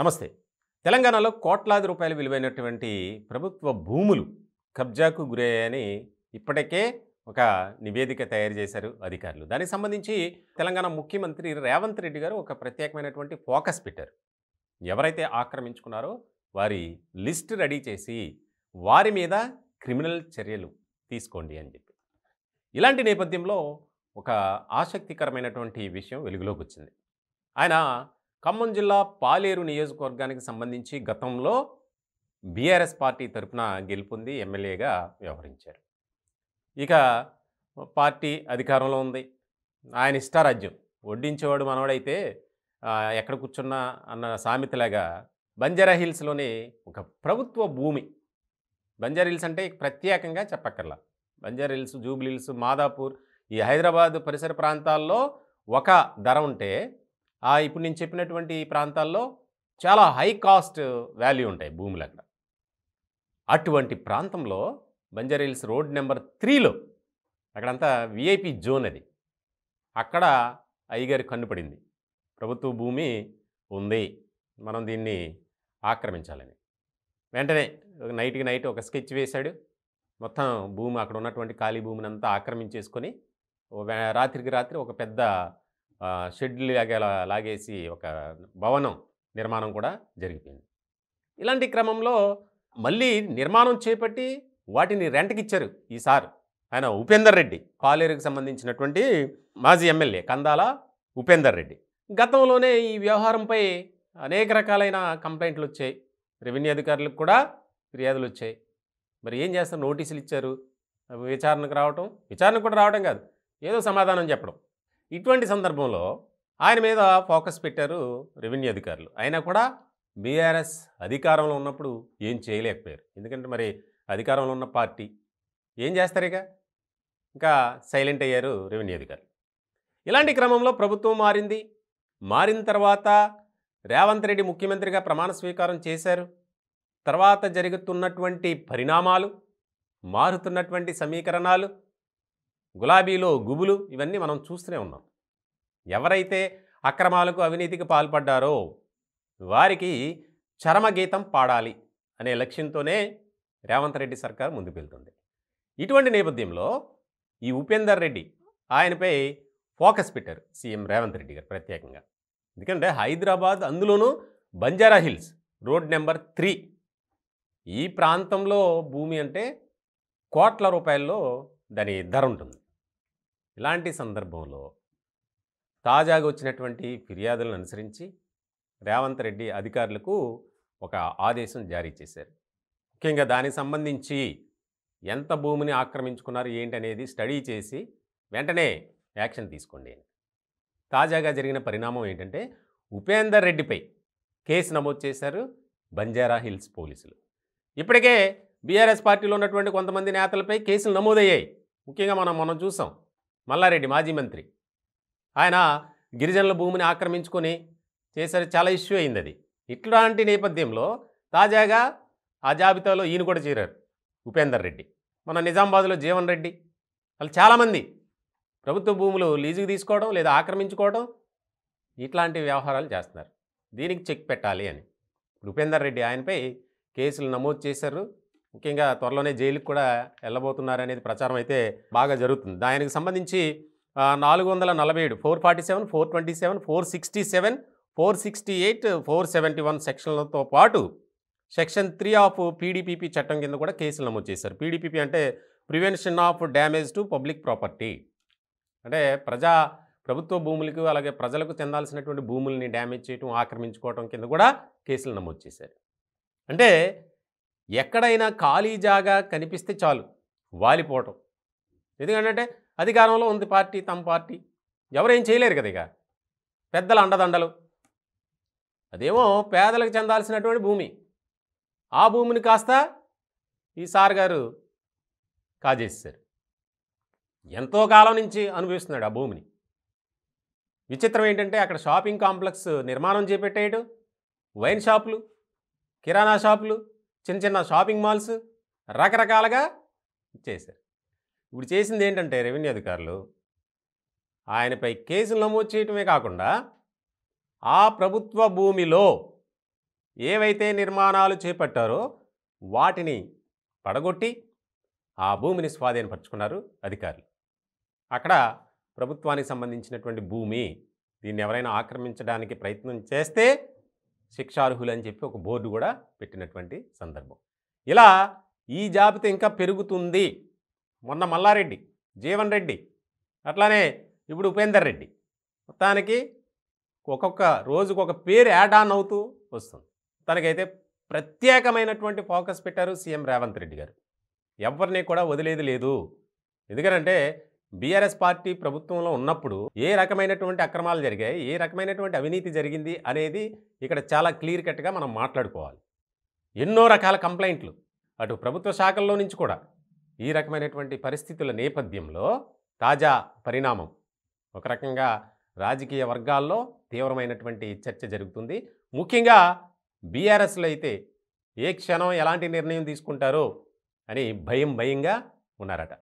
నమస్తే తెలంగాణలో కోట్లాది రూపాయలు విలువైనటువంటి ప్రభుత్వ భూములు కబ్జాకు గురయ్యాయని ఇప్పటికే ఒక నివేదిక తయారు చేశారు అధికారులు దానికి సంబంధించి తెలంగాణ ముఖ్యమంత్రి రేవంత్ రెడ్డి గారు ఒక ప్రత్యేకమైనటువంటి ఫోకస్ పెట్టారు ఎవరైతే ఆక్రమించుకున్నారో వారి లిస్ట్ రెడీ చేసి వారి మీద క్రిమినల్ చర్యలు తీసుకోండి అని చెప్పి ఇలాంటి నేపథ్యంలో ఒక ఆసక్తికరమైనటువంటి విషయం వెలుగులోకి వచ్చింది ఆయన ఖమ్మం జిల్లా పాలేరు నియోజకవర్గానికి సంబంధించి గతంలో బీఆర్ఎస్ పార్టీ తరఫున గెలుపొంది ఎమ్మెల్యేగా వ్యవహరించారు ఇక పార్టీ అధికారంలో ఉంది ఆయన ఇష్టారాజ్యం వడ్డించేవాడు మనవడైతే ఎక్కడ కూర్చున్నా అన్న సామెతలాగా బంజారా హిల్స్లోని ఒక ప్రభుత్వ భూమి బంజారా హిల్స్ అంటే ప్రత్యేకంగా చెప్పక్కర్లా Banjara Hills Jubilee Hills Madhapur ఈ హైదరాబాద్ పరిసర ప్రాంతాల్లో ఒక ధర ఉంటే ఇప్పుడు నేను చెప్పినటువంటి ప్రాంతాల్లో చాలా హై కాస్ట్ వాల్యూ ఉంటాయి భూములు అక్కడ అటువంటి ప్రాంతంలో బంజారీల్స్ రోడ్ నెంబర్ త్రీలో అక్కడంతా విఐపి జోన్ అది అక్కడ అయ్యగారి కన్నుపడింది ప్రభుత్వ భూమి ఉంది మనం దీన్ని ఆక్రమించాలని వెంటనే నైట్కి నైట్ ఒక స్కెచ్ వేశాడు మొత్తం భూమి అక్కడ ఉన్నటువంటి ఖాళీ భూమిని అంతా ఆక్రమించేసుకొని రాత్రికి రాత్రి ఒక పెద్ద షెడ్ లాగే లాగేసి ఒక భవనం నిర్మాణం కూడా జరిగిపోయింది ఇలాంటి క్రమంలో మళ్ళీ నిర్మాణం చేపట్టి వాటిని రెంట్కి ఇచ్చారు ఈసారి ఆయన ఉపేందర్ రెడ్డి కాలేరుకి సంబంధించినటువంటి మాజీ ఎమ్మెల్యే కందాల ఉపేందర్ రెడ్డి గతంలోనే ఈ వ్యవహారంపై అనేక రకాలైన కంప్లైంట్లు వచ్చాయి రెవెన్యూ అధికారులకు కూడా ఫిర్యాదులు వచ్చాయి మరి ఏం చేస్తారు నోటీసులు ఇచ్చారు విచారణకు రావటం విచారణకు కూడా రావడం కాదు ఏదో సమాధానం చెప్పడం ఇటువంటి సందర్భంలో ఆయన మీద ఫోకస్ పెట్టారు రెవెన్యూ అధికారులు అయినా కూడా బీఆర్ఎస్ అధికారంలో ఉన్నప్పుడు ఏం చేయలేకపోయారు ఎందుకంటే మరి అధికారంలో ఉన్న పార్టీ ఏం ఇక ఇంకా సైలెంట్ అయ్యారు రెవెన్యూ అధికారులు ఇలాంటి క్రమంలో ప్రభుత్వం మారింది మారిన తర్వాత రేవంత్ రెడ్డి ముఖ్యమంత్రిగా ప్రమాణ స్వీకారం చేశారు తర్వాత జరుగుతున్నటువంటి పరిణామాలు మారుతున్నటువంటి సమీకరణాలు గులాబీలో గుబులు ఇవన్నీ మనం చూస్తూనే ఉన్నాం ఎవరైతే అక్రమాలకు అవినీతికి పాల్పడ్డారో వారికి చరమగీతం పాడాలి అనే లక్ష్యంతోనే రేవంత్ రెడ్డి సర్కార్ ముందుకెళ్తుంది ఇటువంటి నేపథ్యంలో ఈ ఉపేందర్ రెడ్డి ఆయనపై ఫోకస్ పెట్టారు సీఎం రేవంత్ రెడ్డి గారు ప్రత్యేకంగా ఎందుకంటే హైదరాబాద్ అందులోనూ Banjara Hills road number three ఈ ప్రాంతంలో భూమి అంటే కోట్ల రూపాయల్లో దాని ధర ఉంటుంది ఇలాంటి సందర్భంలో తాజాగా వచ్చినటువంటి ఫిర్యాదులను అనుసరించి రేవంత్ రెడ్డి అధికారులకు ఒక ఆదేశం జారీ చేశారు ముఖ్యంగా దానికి సంబంధించి ఎంత భూమిని ఆక్రమించుకున్నారు ఏంటనేది స్టడీ చేసి వెంటనే యాక్షన్ తీసుకోండి తాజాగా జరిగిన పరిణామం ఏంటంటే ఉపేందర్ రెడ్డిపై కేసు నమోదు చేశారు బంజారా హిల్స్ పోలీసులు ఇప్పటికే బీఆర్ఎస్ పార్టీలో ఉన్నటువంటి కొంతమంది నేతలపై కేసులు నమోదయ్యాయి ముఖ్యంగా మనం మనం చూసాం మల్లారెడ్డి మాజీ మంత్రి ఆయన గిరిజనుల భూమిని ఆక్రమించుకొని చేశారు చాలా ఇష్యూ అయింది అది ఇట్లాంటి నేపథ్యంలో తాజాగా ఆ జాబితాలో ఈయన కూడా చేరారు ఉపేందర్ రెడ్డి మన నిజామాబాద్లో జీవన్ రెడ్డి వాళ్ళు చాలామంది ప్రభుత్వ భూములు లీజుకు తీసుకోవడం లేదా ఆక్రమించుకోవడం ఇట్లాంటి వ్యవహారాలు చేస్తున్నారు దీనికి చెక్ పెట్టాలి అని ఉపేందర్ రెడ్డి ఆయనపై కేసులు నమోదు చేశారు ముఖ్యంగా త్వరలోనే జైలుకు కూడా వెళ్ళబోతున్నారనేది ప్రచారం అయితే బాగా జరుగుతుంది దానికి సంబంధించి నాలుగు వందల నలభై ఏడు four forty seven four twenty seven four sixty seven four sixty eight four seventy one సెక్షన్లతో పాటు సెక్షన్ త్రీ ఆఫ్ పీడీపీపీ చట్టం కింద కూడా కేసులు నమోదు చేశారు పీడిపిపి అంటే prevention of damage to public property అంటే ప్రజా ప్రభుత్వ భూములకు అలాగే ప్రజలకు చెందాల్సినటువంటి భూముల్ని డ్యామేజ్ చేయటం ఆక్రమించుకోవటం కింద కూడా కేసులు నమోదు చేశారు అంటే ఎక్కడైనా ఖాళీ జాగా కనిపిస్తే చాలు వాలిపోవటం ఎందుకంటే అధికారంలో ఉంది పార్టీ తమ పార్టీ ఎవరేం చేయలేరు కదా ఇక పెద్దల అండదండలు అదేమో పేదలకు చెందాల్సినటువంటి భూమి ఆ భూమిని కాస్త ఈ సార్ గారు కాజేశారు ఎంతో కాలం నుంచి అనుభవిస్తున్నాడు ఆ భూమిని విచిత్రం ఏంటంటే అక్కడ షాపింగ్ కాంప్లెక్స్ నిర్మాణం చేపెట్టేయడం వైన్ షాపులు కిరాణా షాపులు చిన్న చిన్న షాపింగ్ మాల్స్ రకరకాలుగా చేశారు ఇప్పుడు చేసింది ఏంటంటే రెవెన్యూ అధికారులు ఆయనపై కేసులు నమోదు చేయటమే కాకుండా ఆ ప్రభుత్వ భూమిలో ఏవైతే నిర్మాణాలు చేపట్టారో వాటిని పడగొట్టి ఆ భూమిని స్వాధీనపరుచుకున్నారు అధికారులు అక్కడ ప్రభుత్వానికి సంబంధించినటువంటి భూమి దీన్ని ఎవరైనా ఆక్రమించడానికి ప్రయత్నం చేస్తే అని చెప్పి ఒక బోర్డు కూడా పెట్టినటువంటి సందర్భం ఇలా ఈ జాబితా ఇంకా పెరుగుతుంది మొన్న మల్లారెడ్డి జీవన్ రెడ్డి అట్లానే ఇప్పుడు ఉపేందర్ రెడ్డి మొత్తానికి ఒక్కొక్క రోజుకు ఒక పేరు యాడ్ ఆన్ అవుతూ వస్తుంది తనకైతే ప్రత్యేకమైనటువంటి ఫోకస్ పెట్టారు సీఎం రేవంత్ రెడ్డి గారు ఎవరిని కూడా వదిలేది లేదు ఎందుకనంటే బీఆర్ఎస్ పార్టీ ప్రభుత్వంలో ఉన్నప్పుడు ఏ రకమైనటువంటి అక్రమాలు జరిగాయి ఏ రకమైనటువంటి అవినీతి జరిగింది అనేది ఇక్కడ చాలా క్లియర్ కట్గా మనం మాట్లాడుకోవాలి ఎన్నో రకాల కంప్లైంట్లు అటు ప్రభుత్వ శాఖల్లో నుంచి కూడా ఈ రకమైనటువంటి పరిస్థితుల నేపథ్యంలో తాజా పరిణామం ఒక రకంగా రాజకీయ వర్గాల్లో తీవ్రమైనటువంటి చర్చ జరుగుతుంది ముఖ్యంగా బీఆర్ఎస్లో అయితే ఏ క్షణం ఎలాంటి నిర్ణయం తీసుకుంటారో అని భయం భయంగా ఉన్నారట